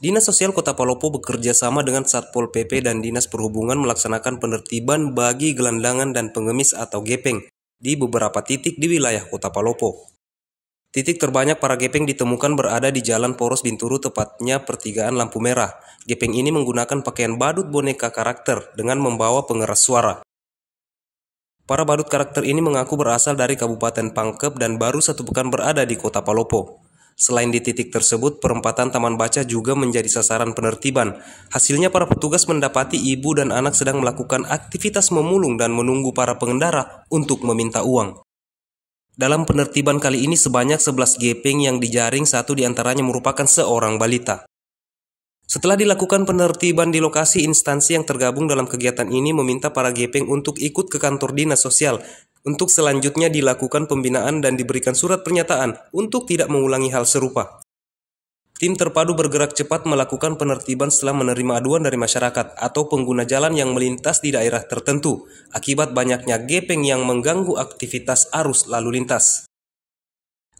Dinas Sosial Kota Palopo bekerja sama dengan Satpol PP dan Dinas Perhubungan melaksanakan penertiban bagi gelandangan dan pengemis atau gepeng di beberapa titik di wilayah Kota Palopo. Titik terbanyak para gepeng ditemukan berada di Jalan Poros Binturu tepatnya pertigaan lampu merah. Gepeng ini menggunakan pakaian badut boneka karakter dengan membawa pengeras suara. Para badut karakter ini mengaku berasal dari Kabupaten Pangkep dan baru satu pekan berada di Kota Palopo. Selain di titik tersebut, perempatan Taman Baca juga menjadi sasaran penertiban. Hasilnya para petugas mendapati ibu dan anak sedang melakukan aktivitas memulung dan menunggu para pengendara untuk meminta uang. Dalam penertiban kali ini sebanyak 11 gepeng yang dijaring satu diantaranya merupakan seorang balita. Setelah dilakukan penertiban di lokasi, instansi yang tergabung dalam kegiatan ini meminta para gepeng untuk ikut ke kantor dinas sosial untuk selanjutnya dilakukan pembinaan dan diberikan surat pernyataan untuk tidak mengulangi hal serupa. Tim terpadu bergerak cepat melakukan penertiban setelah menerima aduan dari masyarakat atau pengguna jalan yang melintas di daerah tertentu akibat banyaknya gepeng yang mengganggu aktivitas arus lalu lintas.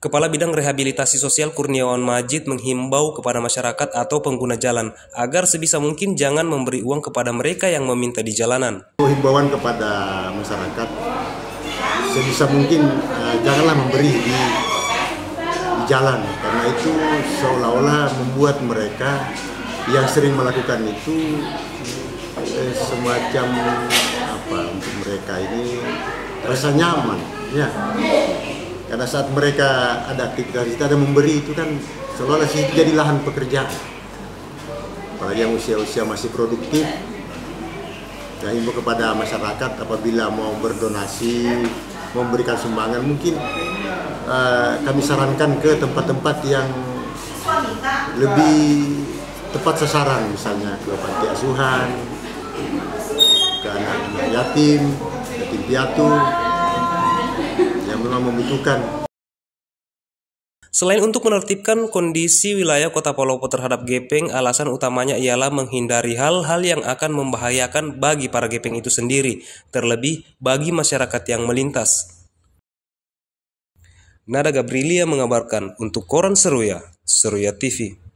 Kepala Bidang Rehabilitasi Sosial Kurniawan Majid menghimbau kepada masyarakat atau pengguna jalan agar sebisa mungkin jangan memberi uang kepada mereka yang meminta di jalanan. Himbauan kepada masyarakat sebisa mungkin eh, janganlah memberi di, di jalan karena itu seolah-olah membuat mereka yang sering melakukan itu eh, semacam apa untuk mereka ini rasa nyaman ya karena saat mereka ada aktivitas itu ada memberi itu kan seolah sih jadi lahan pekerjaan apalagi yang usia-usia masih produktif saya himbau kepada masyarakat apabila mau berdonasi memberikan sumbangan mungkin uh, kami sarankan ke tempat-tempat yang lebih tepat sasaran misalnya ke panti asuhan ke anak, -anak yatim yatim piatu memang membutuhkan. Selain untuk menertibkan kondisi wilayah kota Palopo terhadap gepeng, alasan utamanya ialah menghindari hal-hal yang akan membahayakan bagi para gepeng itu sendiri, terlebih bagi masyarakat yang melintas. Nada Gabrielia mengabarkan untuk Koran Seruya, Seruya TV.